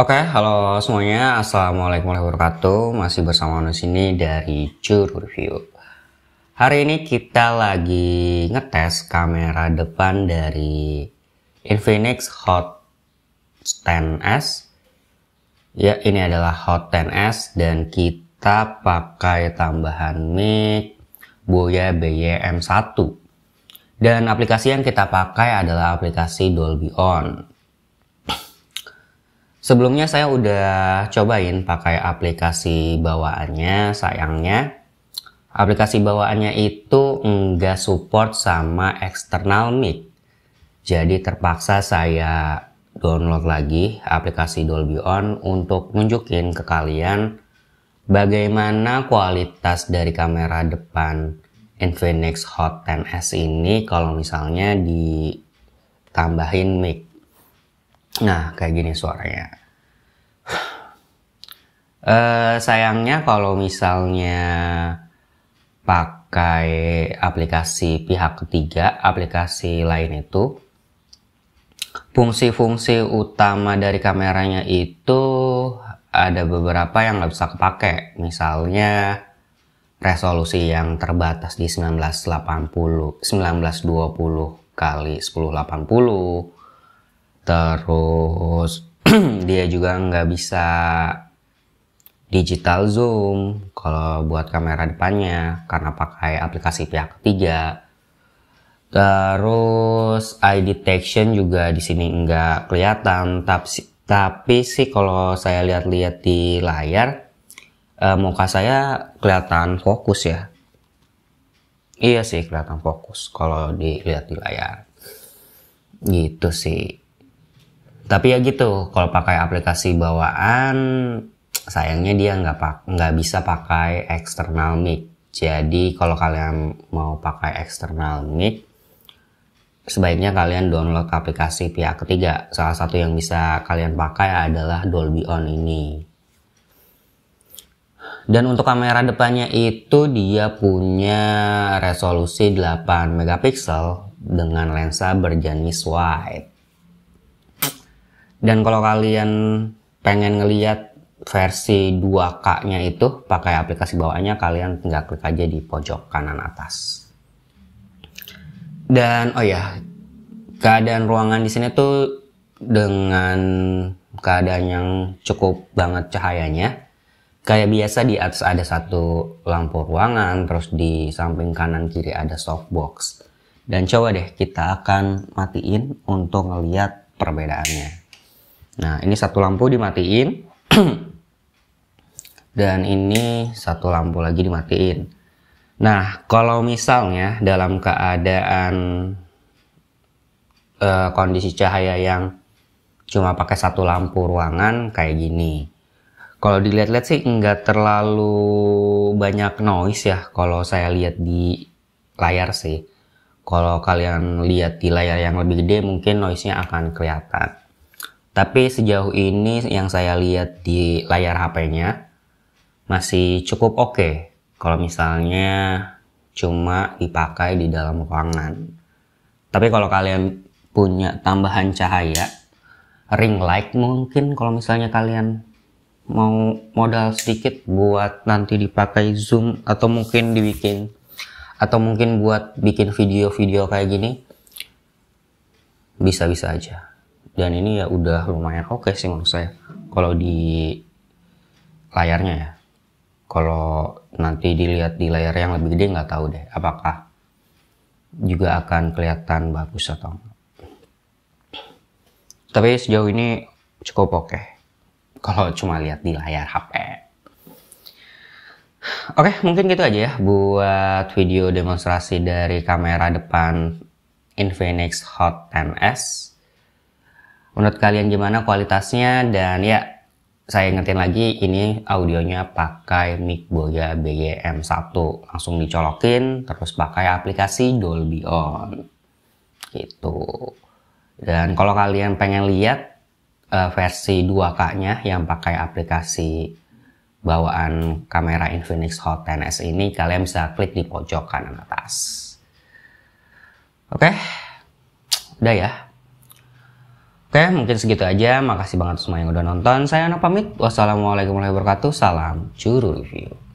Oke, okay, halo semuanya. Assalamualaikum warahmatullahi wabarakatuh. Masih bersama di sini dari Cur Review. Hari ini kita lagi ngetes kamera depan dari Infinix Hot 10S. Ya, ini adalah Hot 10S dan kita pakai tambahan mic Boya BYM1. Dan aplikasi yang kita pakai adalah aplikasi Dolby On. Sebelumnya saya udah cobain pakai aplikasi bawaannya, sayangnya aplikasi bawaannya itu enggak support sama external mic. Jadi terpaksa saya download lagi aplikasi Dolby On untuk nunjukin ke kalian bagaimana kualitas dari kamera depan Infinix Hot 10S ini kalau misalnya ditambahin mic. Nah, kayak gini suaranya. Uh, sayangnya kalau misalnya pakai aplikasi pihak ketiga, aplikasi lain itu, fungsi-fungsi utama dari kameranya itu ada beberapa yang nggak bisa kepake. Misalnya resolusi yang terbatas di 1980, 1920 kali 1080, terus dia juga nggak bisa digital zoom kalau buat kamera depannya karena pakai aplikasi pihak ketiga. Terus eye detection juga di sini nggak kelihatan, tapi tapi sih kalau saya lihat-lihat di layar uh, muka saya kelihatan fokus ya. Iya sih kelihatan fokus kalau dilihat di layar. Gitu sih tapi ya gitu kalau pakai aplikasi bawaan sayangnya dia nggak pak nggak bisa pakai external mic jadi kalau kalian mau pakai external mic sebaiknya kalian download aplikasi pihak ketiga salah satu yang bisa kalian pakai adalah Dolby On ini dan untuk kamera depannya itu dia punya resolusi 8 megapiksel dengan lensa berjenis wide dan kalau kalian pengen ngeliat versi 2K-nya itu pakai aplikasi bawaannya kalian tinggal klik aja di pojok kanan atas. Dan oh ya, keadaan ruangan di sini tuh dengan keadaan yang cukup banget cahayanya. Kayak biasa di atas ada satu lampu ruangan, terus di samping kanan kiri ada softbox. Dan coba deh kita akan matiin untuk ngeliat perbedaannya. Nah, ini satu lampu dimatiin. Dan ini satu lampu lagi dimatiin. Nah, kalau misalnya dalam keadaan uh, kondisi cahaya yang cuma pakai satu lampu ruangan kayak gini. Kalau dilihat-lihat sih nggak terlalu banyak noise ya kalau saya lihat di layar sih. Kalau kalian lihat di layar yang lebih gede mungkin noise-nya akan kelihatan. Tapi sejauh ini yang saya lihat di layar HP-nya masih cukup oke okay kalau misalnya cuma dipakai di dalam ruangan. Tapi kalau kalian punya tambahan cahaya, ring light mungkin kalau misalnya kalian mau modal sedikit buat nanti dipakai zoom atau mungkin dibikin atau mungkin buat bikin video-video kayak gini bisa-bisa aja dan ini ya udah lumayan oke okay sih menurut saya kalau di layarnya ya kalau nanti dilihat di layar yang lebih gede nggak tahu deh apakah juga akan kelihatan bagus atau enggak tapi sejauh ini cukup oke okay. kalau cuma lihat di layar HP Oke, okay, mungkin gitu aja ya buat video demonstrasi dari kamera depan Infinix Hot 10S menurut kalian gimana kualitasnya dan ya saya ingetin lagi ini audionya pakai mic Boya BGM1 langsung dicolokin terus pakai aplikasi Dolby On gitu dan kalau kalian pengen lihat uh, versi 2K nya yang pakai aplikasi bawaan kamera Infinix Hot 10S ini kalian bisa klik di pojok kanan atas oke okay. udah ya Oke, mungkin segitu aja. Makasih banget semua yang udah nonton. Saya Ana pamit. Wassalamualaikum warahmatullahi wabarakatuh. Salam curu review.